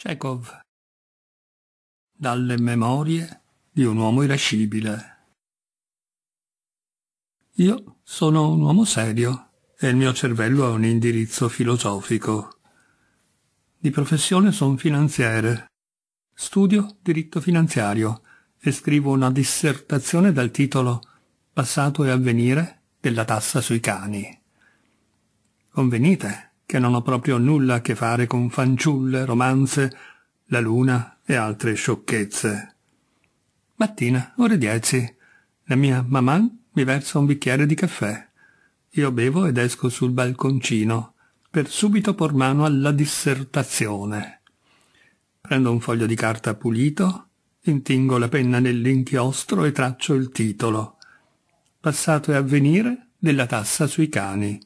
Chekhov Dalle memorie di un uomo irascibile Io sono un uomo serio e il mio cervello ha un indirizzo filosofico. Di professione sono finanziere. Studio diritto finanziario e scrivo una dissertazione dal titolo Passato e avvenire della tassa sui cani. Convenite che non ho proprio nulla a che fare con fanciulle, romanze, la luna e altre sciocchezze. Mattina, ore dieci. La mia mamma mi versa un bicchiere di caffè. Io bevo ed esco sul balconcino, per subito por mano alla dissertazione. Prendo un foglio di carta pulito, intingo la penna nell'inchiostro e traccio il titolo. Passato e avvenire della tassa sui cani.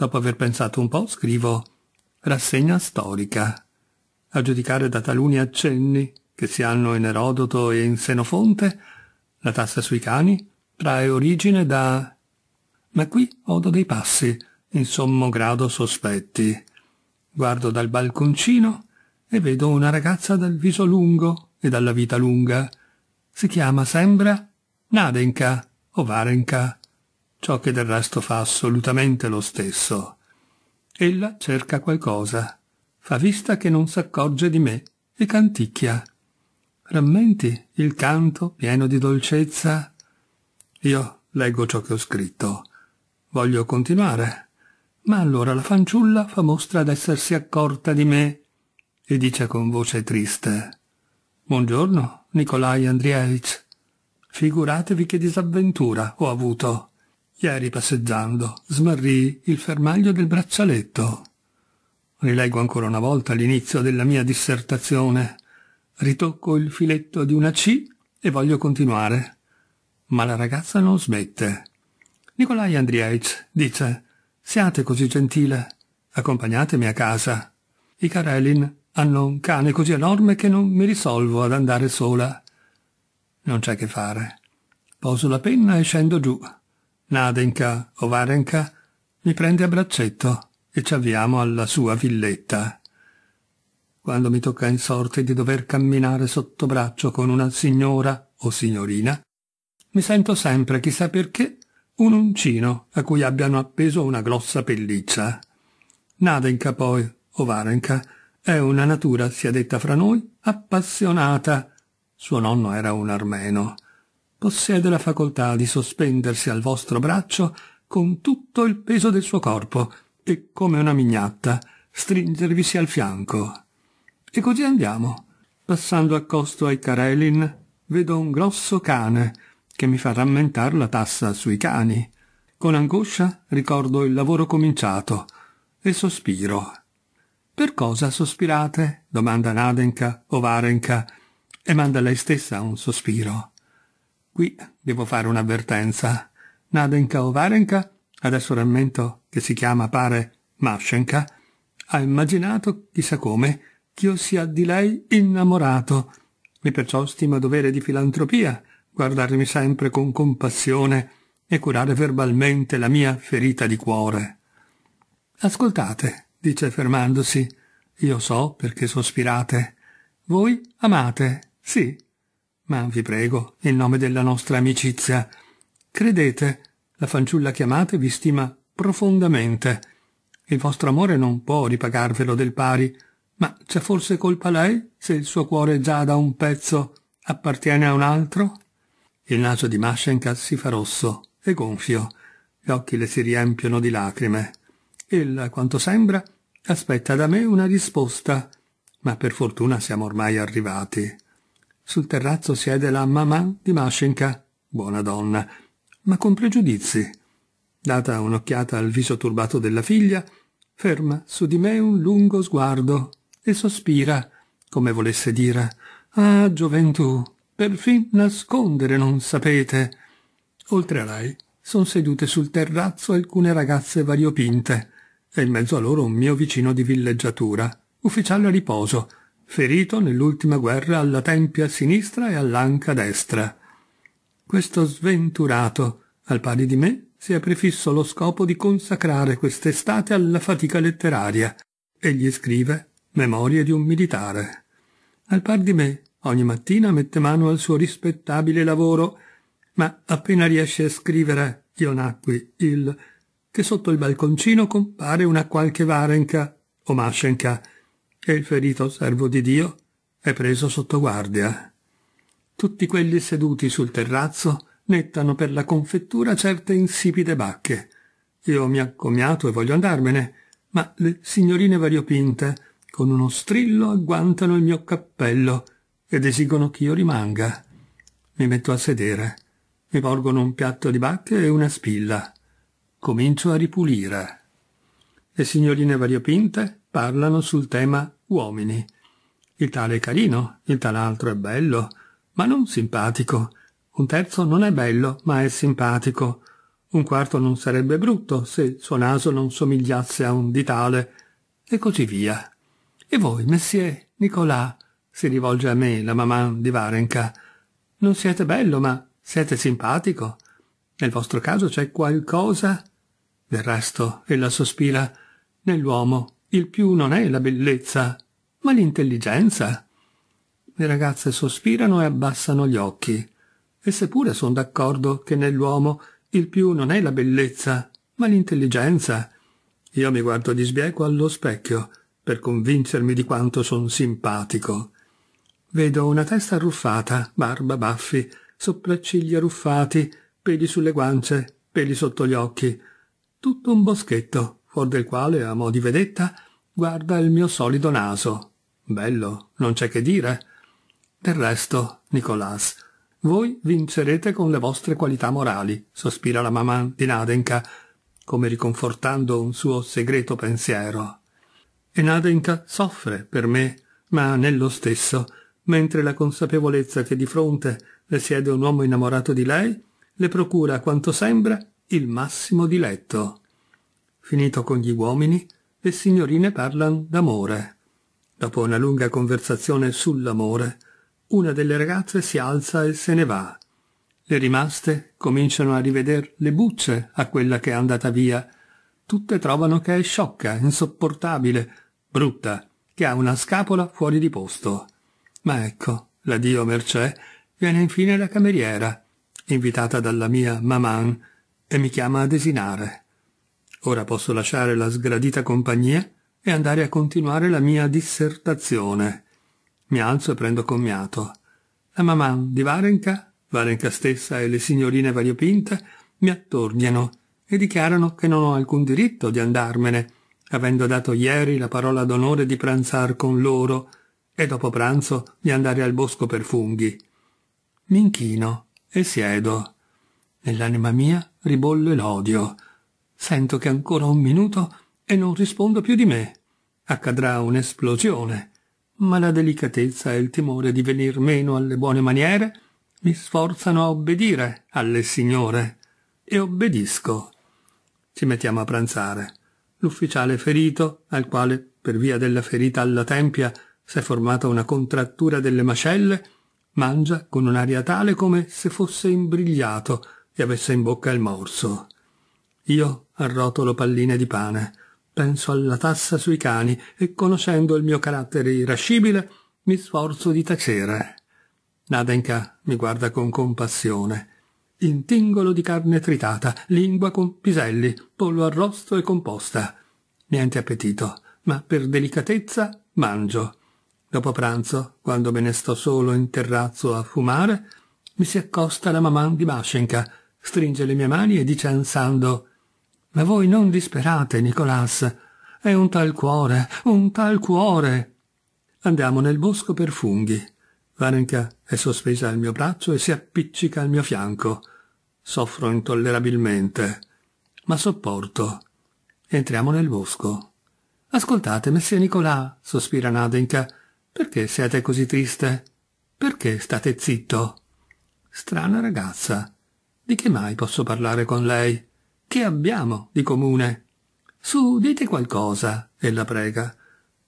Dopo aver pensato un po', scrivo Rassegna storica. A giudicare da taluni accenni che si hanno in Erodoto e in Senofonte, la tassa sui cani trae origine da... Ma qui odo dei passi, in sommo grado sospetti. Guardo dal balconcino e vedo una ragazza dal viso lungo e dalla vita lunga. Si chiama, sembra, Nadenka o Varenka ciò che del resto fa assolutamente lo stesso. Ella cerca qualcosa, fa vista che non s'accorge di me e canticchia. Rammenti il canto pieno di dolcezza? Io leggo ciò che ho scritto. Voglio continuare. Ma allora la fanciulla fa mostra d'essersi accorta di me e dice con voce triste Buongiorno, Nikolai Andrievich. Figuratevi che disavventura ho avuto. Ieri, passeggiando, smarrì il fermaglio del braccialetto. Rileggo ancora una volta l'inizio della mia dissertazione. Ritocco il filetto di una C e voglio continuare. Ma la ragazza non smette. Nikolai Andrievich dice «Siate così gentile, accompagnatemi a casa». I Karelin hanno un cane così enorme che non mi risolvo ad andare sola. Non c'è che fare. Poso la penna e scendo giù. Nadenka o Varenka mi prende a braccetto e ci avviamo alla sua villetta. Quando mi tocca in sorte di dover camminare sotto braccio con una signora o signorina, mi sento sempre, chissà perché, un uncino a cui abbiano appeso una grossa pelliccia. Nadenka poi, o Varenka, è una natura, sia detta fra noi, appassionata. Suo nonno era un armeno possiede la facoltà di sospendersi al vostro braccio con tutto il peso del suo corpo e, come una mignatta, stringervisi al fianco. E così andiamo. Passando accosto ai Karelin, vedo un grosso cane che mi fa rammentare la tassa sui cani. Con angoscia ricordo il lavoro cominciato e sospiro. Per cosa sospirate? domanda Nadenka o Varenka e manda lei stessa un sospiro. Qui devo fare un'avvertenza. Nadenka o Varenka, adesso rammento che si chiama pare Mashenka, ha immaginato, chissà come, ch'io sia di lei innamorato, e perciò stima dovere di filantropia guardarmi sempre con compassione e curare verbalmente la mia ferita di cuore. Ascoltate, dice fermandosi, io so perché sospirate. Voi amate, sì, ma vi prego, in nome della nostra amicizia, credete, la fanciulla chiamate vi stima profondamente. Il vostro amore non può ripagarvelo del pari, ma c'è forse colpa lei se il suo cuore già da un pezzo appartiene a un altro? Il naso di Mashenka si fa rosso e gonfio, gli occhi le si riempiono di lacrime. Ella, quanto sembra, aspetta da me una risposta, ma per fortuna siamo ormai arrivati. Sul terrazzo siede la mamma di Mashenka, buona donna, ma con pregiudizi. Data un'occhiata al viso turbato della figlia, ferma su di me un lungo sguardo e sospira, come volesse dire, «Ah, gioventù, perfin nascondere non sapete!» Oltre a lei son sedute sul terrazzo alcune ragazze variopinte, e in mezzo a loro un mio vicino di villeggiatura, ufficiale a riposo, ferito nell'ultima guerra alla tempia sinistra e all'anca destra. Questo sventurato, al pari di me, si è prefisso lo scopo di consacrare quest'estate alla fatica letteraria. e gli scrive Memorie di un militare. Al par di me, ogni mattina mette mano al suo rispettabile lavoro, ma appena riesce a scrivere Io nacqui il che sotto il balconcino compare una qualche varenca o mascenca e il ferito servo di Dio è preso sotto guardia. Tutti quelli seduti sul terrazzo nettano per la confettura certe insipide bacche. Io mi accomiato e voglio andarmene, ma le signorine variopinte con uno strillo agguantano il mio cappello ed esigono io rimanga. Mi metto a sedere. Mi porgono un piatto di bacche e una spilla. Comincio a ripulire. Le signorine variopinte parlano sul tema uomini. Il tale è carino, il tal altro è bello, ma non simpatico. Un terzo non è bello, ma è simpatico. Un quarto non sarebbe brutto se il suo naso non somigliasse a un ditale, e così via. E voi, Messie Nicolà, si rivolge a me la mamma di Varenka, non siete bello, ma siete simpatico. Nel vostro caso c'è qualcosa? Del resto, ella sospira, nell'uomo il più non è la bellezza, ma l'intelligenza. Le ragazze sospirano e abbassano gli occhi. E seppure sono d'accordo che nell'uomo il più non è la bellezza, ma l'intelligenza. Io mi guardo di sbieco allo specchio per convincermi di quanto son simpatico. Vedo una testa arruffata, barba, baffi, sopracciglia arruffati, peli sulle guance, peli sotto gli occhi. Tutto un boschetto fuor del quale, a mo' di vedetta, guarda il mio solido naso. Bello, non c'è che dire. Del resto, Nicolas, voi vincerete con le vostre qualità morali, sospira la mamma di Nadenka, come riconfortando un suo segreto pensiero. E Nadenka soffre per me, ma nello stesso, mentre la consapevolezza che di fronte le siede un uomo innamorato di lei, le procura quanto sembra il massimo diletto. Finito con gli uomini, le signorine parlano d'amore. Dopo una lunga conversazione sull'amore, una delle ragazze si alza e se ne va. Le rimaste cominciano a riveder le bucce a quella che è andata via. Tutte trovano che è sciocca, insopportabile, brutta, che ha una scapola fuori di posto. Ma ecco, la Dio Mercè viene infine la cameriera, invitata dalla mia maman, e mi chiama a desinare. Ora posso lasciare la sgradita compagnia e andare a continuare la mia dissertazione. Mi alzo e prendo commiato. La mamma di Varenka, Varenka stessa e le signorine variopinte mi attorniano e dichiarano che non ho alcun diritto di andarmene, avendo dato ieri la parola d'onore di pranzar con loro e dopo pranzo di andare al bosco per funghi. M'inchino e siedo. Nell'anima mia ribolle l'odio Sento che ancora un minuto e non rispondo più di me. Accadrà un'esplosione. Ma la delicatezza e il timore di venir meno alle buone maniere mi sforzano a obbedire alle signore. E obbedisco. Ci mettiamo a pranzare. L'ufficiale ferito, al quale, per via della ferita alla tempia, s'è formata una contrattura delle mascelle, mangia con un'aria tale come se fosse imbrigliato e avesse in bocca il morso. Io arrotolo palline di pane, penso alla tassa sui cani e conoscendo il mio carattere irascibile mi sforzo di tacere. Nadenka mi guarda con compassione. Intingolo di carne tritata, lingua con piselli, pollo arrosto e composta. Niente appetito, ma per delicatezza mangio. Dopo pranzo, quando me ne sto solo in terrazzo a fumare, mi si accosta la mamma di Mashenka, stringe le mie mani e dice ansando ma voi non disperate, Nicolas. È un tal cuore, un tal cuore. Andiamo nel bosco per funghi. Varenka è sospesa al mio braccio e si appiccica al mio fianco. Soffro intollerabilmente, ma sopporto. Entriamo nel bosco. Ascoltate, messia Nicolà, sospira Nadenka. Perché siete così triste? Perché state zitto? Strana ragazza. Di che mai posso parlare con lei? Che abbiamo di comune? Su, dite qualcosa, ella prega.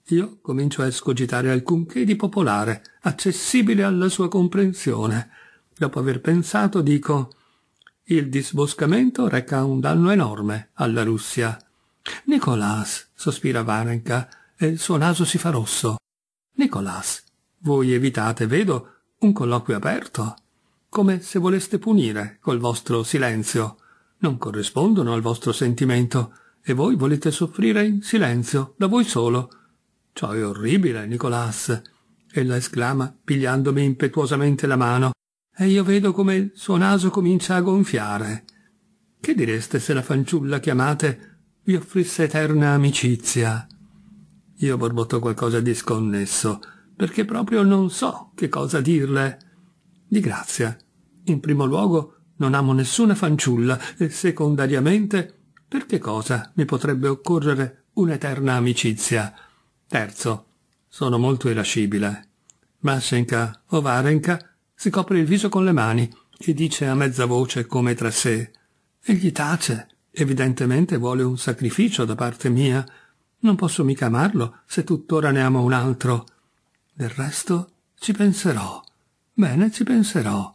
Io comincio a escogitare alcunché di popolare, accessibile alla sua comprensione. Dopo aver pensato dico «Il disboscamento reca un danno enorme alla Russia». «Nicolas», sospira Varenka, e il suo naso si fa rosso. «Nicolas, voi evitate, vedo, un colloquio aperto, come se voleste punire col vostro silenzio» non corrispondono al vostro sentimento e voi volete soffrire in silenzio, da voi solo. Ciò è orribile, Nicolas. Ella esclama, pigliandomi impetuosamente la mano, e io vedo come il suo naso comincia a gonfiare. Che direste se la fanciulla chiamate vi offrisse eterna amicizia? Io borbotto qualcosa di sconnesso, perché proprio non so che cosa dirle. Di grazia. In primo luogo non amo nessuna fanciulla e secondariamente per che cosa mi potrebbe occorrere un'eterna amicizia? Terzo, sono molto irascibile. Mashenka o Varenka si copre il viso con le mani e dice a mezza voce come tra sé. Egli tace. Evidentemente vuole un sacrificio da parte mia. Non posso mica amarlo se tuttora ne amo un altro. Del resto ci penserò. Bene, ci penserò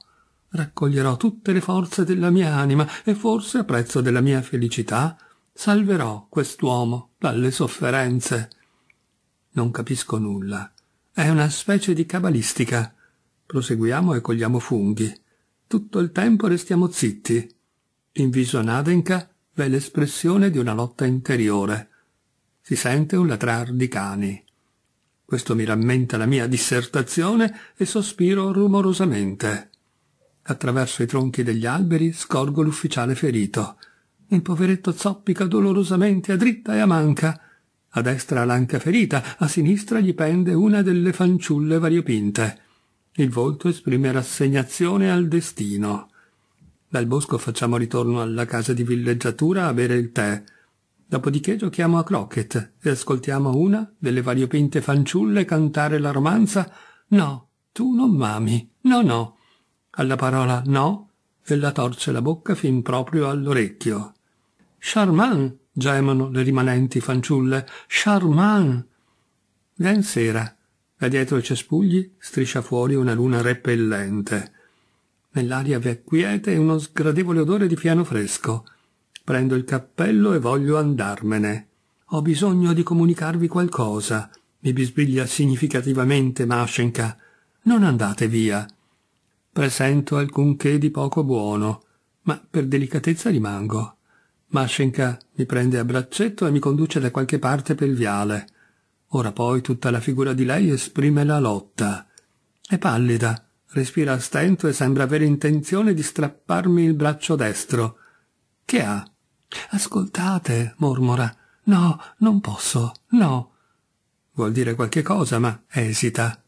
raccoglierò tutte le forze della mia anima e forse a prezzo della mia felicità salverò quest'uomo dalle sofferenze. Non capisco nulla. È una specie di cabalistica. Proseguiamo e cogliamo funghi. Tutto il tempo restiamo zitti. In viso Nadenka v'è l'espressione di una lotta interiore. Si sente un latrar di cani. Questo mi rammenta la mia dissertazione e sospiro rumorosamente. Attraverso i tronchi degli alberi scorgo l'ufficiale ferito. Il poveretto zoppica dolorosamente a dritta e a manca. A destra l'anca ferita, a sinistra gli pende una delle fanciulle variopinte. Il volto esprime rassegnazione al destino. Dal bosco facciamo ritorno alla casa di villeggiatura a bere il tè. Dopodiché giochiamo a croquet e ascoltiamo una delle variopinte fanciulle cantare la romanza No, tu non m'ami. No, no. Alla parola no, ella torce la bocca fin proprio all'orecchio. Charmant, gemono le rimanenti fanciulle. Charmant! Vien sera. Da dietro i cespugli striscia fuori una luna repellente. Nell'aria vi è quiete uno sgradevole odore di piano fresco. Prendo il cappello e voglio andarmene. Ho bisogno di comunicarvi qualcosa, mi bisbiglia significativamente Mashenka. Non andate via presento alcunché di poco buono, ma per delicatezza rimango. Mashenka mi prende a braccetto e mi conduce da qualche parte per il viale. Ora poi tutta la figura di lei esprime la lotta. È pallida, respira a stento e sembra avere intenzione di strapparmi il braccio destro. Che ha? Ascoltate, mormora. No, non posso, no. Vuol dire qualche cosa, ma esita.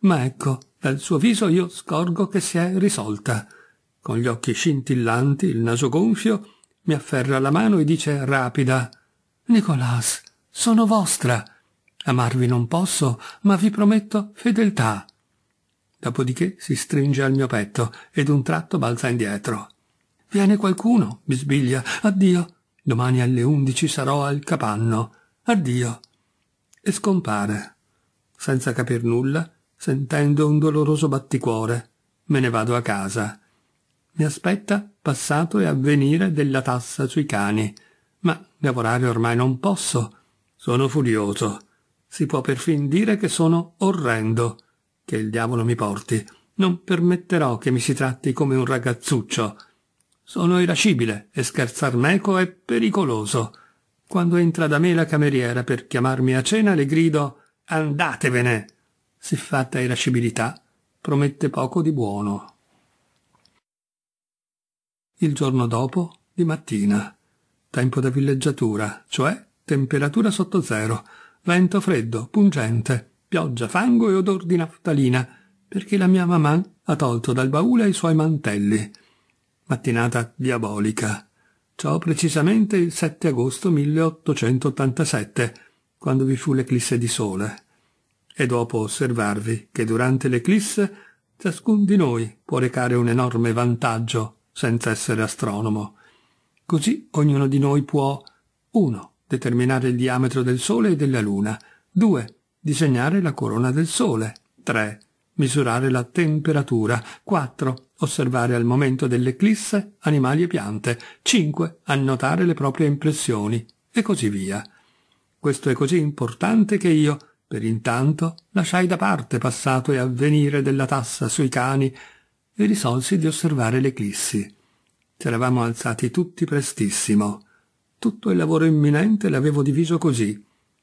Ma ecco, dal suo viso io scorgo che si è risolta. Con gli occhi scintillanti, il naso gonfio, mi afferra la mano e dice rapida Nicolas, sono vostra. Amarvi non posso, ma vi prometto fedeltà. Dopodiché si stringe al mio petto ed un tratto balza indietro. Viene qualcuno, bisbiglia. Addio. Domani alle undici sarò al capanno. Addio. E scompare. Senza capir nulla, sentendo un doloroso batticuore. Me ne vado a casa. Mi aspetta passato e avvenire della tassa sui cani, ma lavorare ormai non posso. Sono furioso. Si può perfin dire che sono orrendo. Che il diavolo mi porti. Non permetterò che mi si tratti come un ragazzuccio. Sono irascibile e scherzar meco è pericoloso. Quando entra da me la cameriera per chiamarmi a cena le grido Andatevene! siffatta irascibilità promette poco di buono. Il giorno dopo, di mattina, tempo da villeggiatura, cioè temperatura sotto zero, vento freddo, pungente, pioggia, fango e odor di naftalina, perché la mia mamma ha tolto dal baule i suoi mantelli. Mattinata diabolica. Ciò precisamente il 7 agosto 1887, quando vi fu l'eclisse di sole e dopo osservarvi che durante l'eclisse ciascun di noi può recare un enorme vantaggio senza essere astronomo. Così ognuno di noi può 1. determinare il diametro del Sole e della Luna, 2. disegnare la corona del Sole, 3. misurare la temperatura, 4. osservare al momento dell'eclisse animali e piante, 5. annotare le proprie impressioni, e così via. Questo è così importante che io, per intanto lasciai da parte passato e avvenire della tassa sui cani e risolsi di osservare l'eclissi. C'eravamo alzati tutti prestissimo. Tutto il lavoro imminente l'avevo diviso così.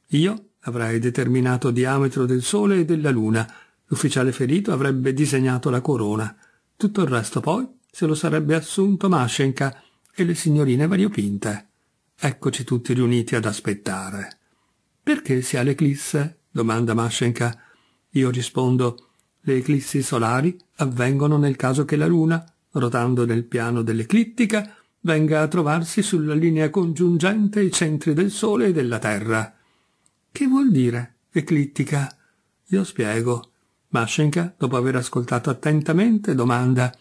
Io avrei determinato diametro del Sole e della Luna, l'ufficiale ferito avrebbe disegnato la corona. Tutto il resto poi se lo sarebbe assunto Mashenka e le signorine variopinte. Eccoci tutti riuniti ad aspettare. Perché si ha l'eclisse? Domanda Mashenka. Io rispondo le eclissi solari avvengono nel caso che la Luna, rotando nel piano dell'eclittica, venga a trovarsi sulla linea congiungente i centri del Sole e della Terra. Che vuol dire eclittica? Io spiego. Mashenka, dopo aver ascoltato attentamente, domanda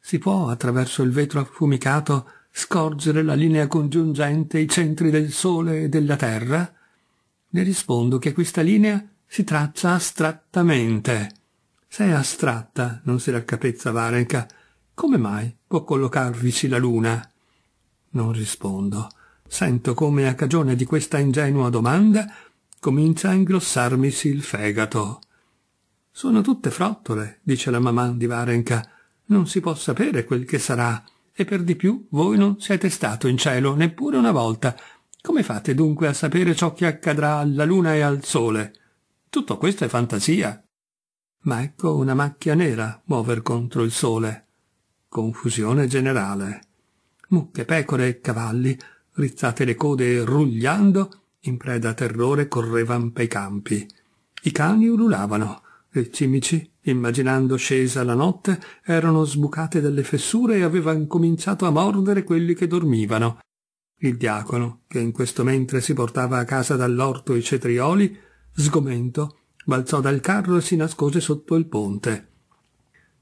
Si può, attraverso il vetro affumicato, scorgere la linea congiungente i centri del Sole e della Terra? le rispondo che questa linea si traccia astrattamente. Se è astratta, non si raccapezza Varenka, come mai può collocarvici la luna? Non rispondo. Sento come a cagione di questa ingenua domanda comincia a ingrossarmisi il fegato. Sono tutte frottole, dice la mamma di Varenka. Non si può sapere quel che sarà, e per di più voi non siete stato in cielo neppure una volta, come fate dunque a sapere ciò che accadrà alla luna e al sole? Tutto questo è fantasia. Ma ecco una macchia nera muover contro il sole. Confusione generale. Mucche, pecore e cavalli, rizzate le code e rugliando, in preda a terrore correvano pei campi. I cani ululavano, le cimici, immaginando scesa la notte, erano sbucate dalle fessure e avevano cominciato a mordere quelli che dormivano. Il diacono, che in questo mentre si portava a casa dall'orto i cetrioli, sgomento, balzò dal carro e si nascose sotto il ponte.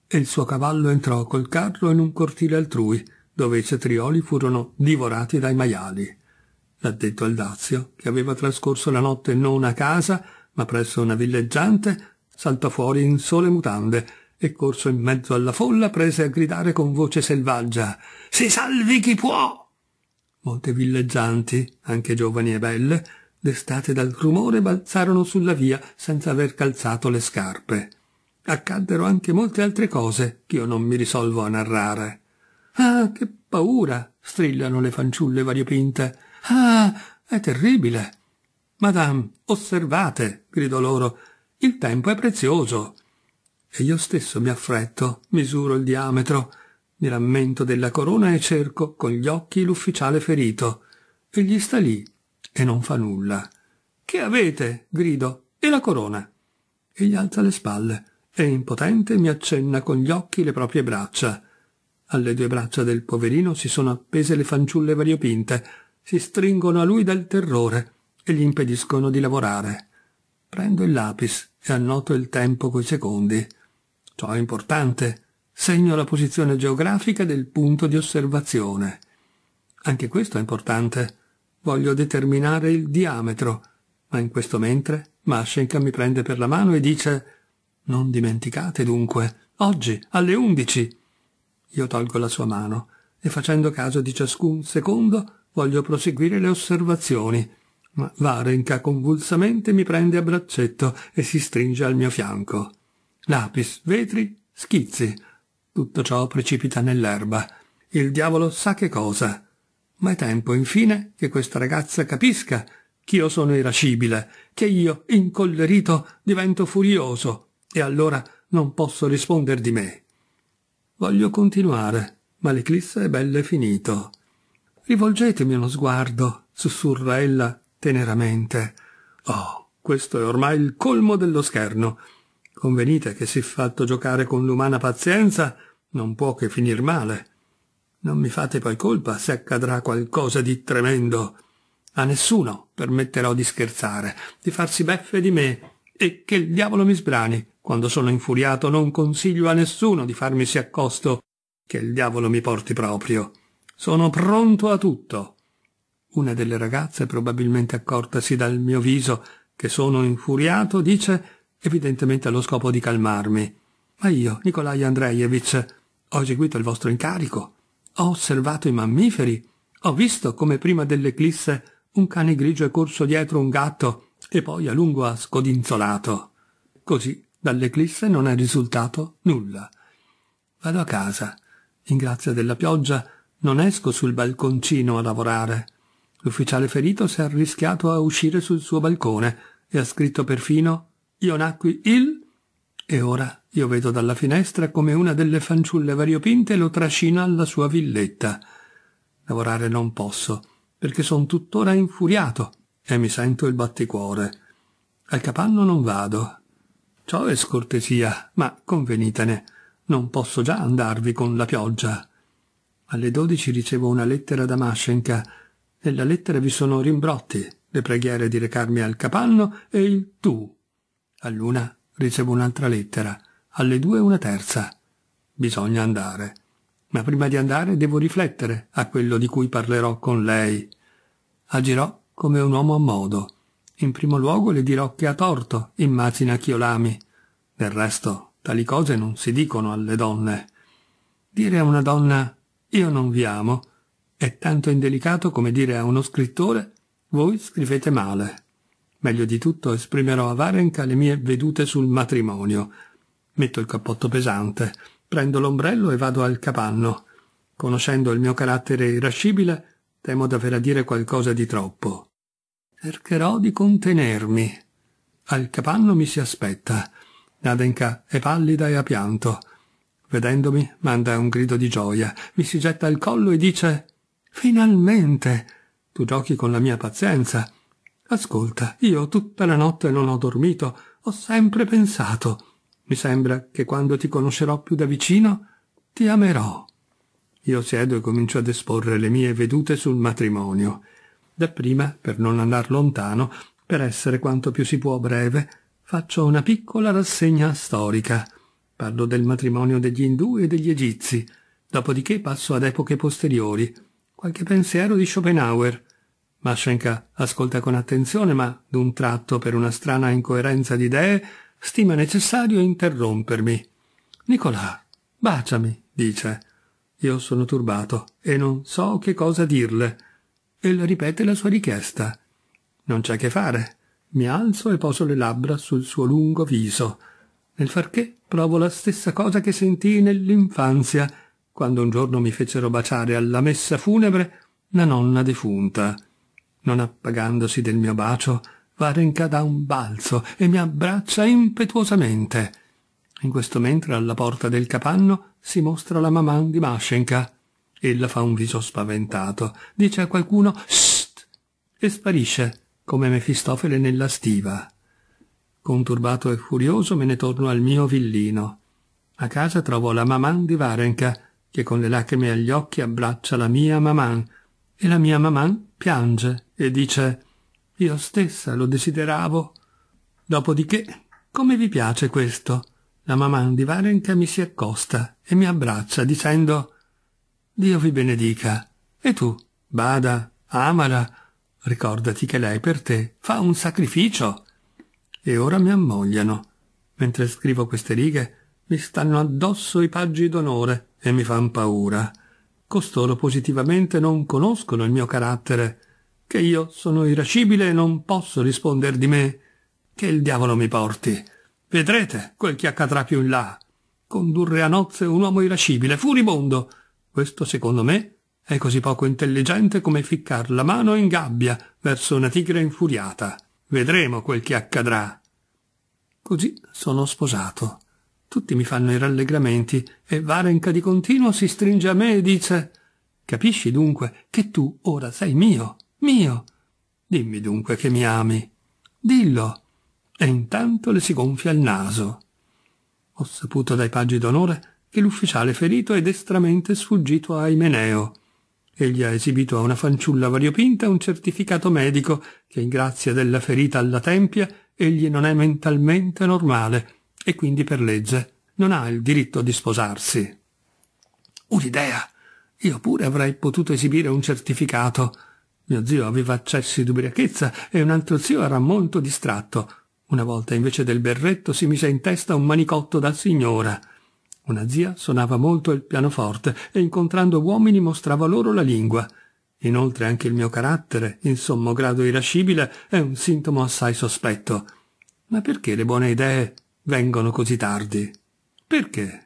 E il suo cavallo entrò col carro in un cortile altrui, dove i cetrioli furono divorati dai maiali. L'addetto al Dazio, che aveva trascorso la notte non a casa, ma presso una villeggiante, saltò fuori in sole mutande e corso in mezzo alla folla prese a gridare con voce selvaggia Si salvi chi può! molte villeggianti, anche giovani e belle, destate dal rumore balzarono sulla via senza aver calzato le scarpe. Accaddero anche molte altre cose che io non mi risolvo a narrare. Ah, che paura! strillano le fanciulle variopinte. Ah, è terribile! Madame, osservate! grido loro. Il tempo è prezioso. E io stesso mi affretto, misuro il diametro, mi rammento della corona e cerco con gli occhi l'ufficiale ferito. Egli sta lì e non fa nulla. Che avete? grido. E la corona? Egli alza le spalle e impotente mi accenna con gli occhi le proprie braccia. Alle due braccia del poverino si sono appese le fanciulle variopinte, si stringono a lui dal terrore e gli impediscono di lavorare. Prendo il lapis e annoto il tempo coi secondi. Ciò è importante segno la posizione geografica del punto di osservazione. Anche questo è importante. Voglio determinare il diametro, ma in questo mentre Mashenka mi prende per la mano e dice «Non dimenticate dunque, oggi, alle undici!» Io tolgo la sua mano e facendo caso di ciascun secondo voglio proseguire le osservazioni, ma Varenka convulsamente mi prende a braccetto e si stringe al mio fianco. Lapis, vetri, schizzi, tutto ciò precipita nell'erba. Il diavolo sa che cosa. Ma è tempo, infine, che questa ragazza capisca che io sono irascibile, che io, incollerito, divento furioso, e allora non posso risponder di me. Voglio continuare, ma l'eclisse è belle finito. Rivolgetemi uno sguardo, sussurra ella teneramente. Oh, questo è ormai il colmo dello scherno. Convenite che si fatto giocare con l'umana pazienza non può che finir male. Non mi fate poi colpa se accadrà qualcosa di tremendo. A nessuno permetterò di scherzare, di farsi beffe di me, e che il diavolo mi sbrani. Quando sono infuriato non consiglio a nessuno di farmisi accosto, che il diavolo mi porti proprio. Sono pronto a tutto. Una delle ragazze, probabilmente accortasi dal mio viso che sono infuriato, dice evidentemente allo scopo di calmarmi. Ma io, Nikolai Andreevich, ho eseguito il vostro incarico. Ho osservato i mammiferi. Ho visto come prima dell'eclisse un cane grigio è corso dietro un gatto e poi a lungo ha scodinzolato. Così dall'eclisse non è risultato nulla. Vado a casa. In grazia della pioggia non esco sul balconcino a lavorare. L'ufficiale ferito si è arrischiato a uscire sul suo balcone e ha scritto perfino io nacqui il e ora io vedo dalla finestra come una delle fanciulle variopinte lo trascina alla sua villetta. Lavorare non posso, perché sono tuttora infuriato e mi sento il batticuore. Al capanno non vado. Ciò è scortesia, ma convenitene. Non posso già andarvi con la pioggia. Alle dodici ricevo una lettera da Mashenka. Nella lettera vi sono rimbrotti, le preghiere di recarmi al capanno e il tu All'una ricevo un'altra lettera, alle due una terza. Bisogna andare. Ma prima di andare devo riflettere a quello di cui parlerò con lei. Agirò come un uomo a modo. In primo luogo le dirò che ha torto, immagina io l'ami. Del resto, tali cose non si dicono alle donne. Dire a una donna io non vi amo è tanto indelicato come dire a uno scrittore voi scrivete male. Meglio di tutto esprimerò a Varenka le mie vedute sul matrimonio. Metto il cappotto pesante, prendo l'ombrello e vado al capanno. Conoscendo il mio carattere irascibile, temo d'aver a dire qualcosa di troppo. Cercherò di contenermi. Al capanno mi si aspetta. Nadenka è pallida e ha pianto. Vedendomi, manda un grido di gioia, mi si getta al collo e dice «Finalmente! Tu giochi con la mia pazienza. Ascolta, io tutta la notte non ho dormito, ho sempre pensato. Mi sembra che quando ti conoscerò più da vicino, ti amerò. Io siedo e comincio ad esporre le mie vedute sul matrimonio. Dapprima, per non andar lontano, per essere quanto più si può breve, faccio una piccola rassegna storica. Parlo del matrimonio degli indù e degli egizi, dopodiché passo ad epoche posteriori. Qualche pensiero di Schopenhauer, Mashenka ascolta con attenzione, ma d'un tratto, per una strana incoerenza di idee, stima necessario interrompermi. Nicolà, baciami, dice. Io sono turbato e non so che cosa dirle. Elle ripete la sua richiesta. Non c'è che fare. Mi alzo e poso le labbra sul suo lungo viso. Nel far che provo la stessa cosa che sentii nell'infanzia, quando un giorno mi fecero baciare alla messa funebre la nonna defunta non appagandosi del mio bacio, Varenka dà un balzo e mi abbraccia impetuosamente. In questo mentre alla porta del capanno si mostra la maman di Mashenka. Ella fa un viso spaventato, dice a qualcuno «Sst!» e sparisce, come Mefistofele nella stiva. Conturbato e furioso me ne torno al mio villino. A casa trovo la maman di Varenka, che con le lacrime agli occhi abbraccia la mia maman, e la mia maman piange e dice Io stessa lo desideravo. Dopodiché, come vi piace questo? La mamma di Varenka mi si accosta e mi abbraccia dicendo Dio vi benedica. E tu, bada, amala, ricordati che lei per te fa un sacrificio. E ora mi ammogliano. Mentre scrivo queste righe, mi stanno addosso i paggi d'onore e mi fan paura. Costoro positivamente non conoscono il mio carattere che io sono irascibile e non posso risponder di me. Che il diavolo mi porti. Vedrete quel che accadrà più in là. Condurre a nozze un uomo irascibile, furibondo. Questo, secondo me, è così poco intelligente come ficcar la mano in gabbia verso una tigre infuriata. Vedremo quel che accadrà. Così sono sposato. Tutti mi fanno i rallegramenti e Varenka di continuo si stringe a me e dice Capisci dunque che tu ora sei mio. Mio. Dimmi dunque che mi ami. Dillo. E intanto le si gonfia il naso. Ho saputo dai paggi d'onore che l'ufficiale ferito è destramente sfuggito a Imeneo. Egli ha esibito a una fanciulla variopinta un certificato medico che in grazia della ferita alla tempia egli non è mentalmente normale e quindi per legge non ha il diritto di sposarsi. Un'idea! Io pure avrei potuto esibire un certificato mio zio aveva accessi d'ubriachezza e un altro zio era molto distratto. Una volta invece del berretto si mise in testa un manicotto da signora. Una zia suonava molto il pianoforte e incontrando uomini mostrava loro la lingua. Inoltre anche il mio carattere, in sommo grado irascibile, è un sintomo assai sospetto. Ma perché le buone idee vengono così tardi? Perché?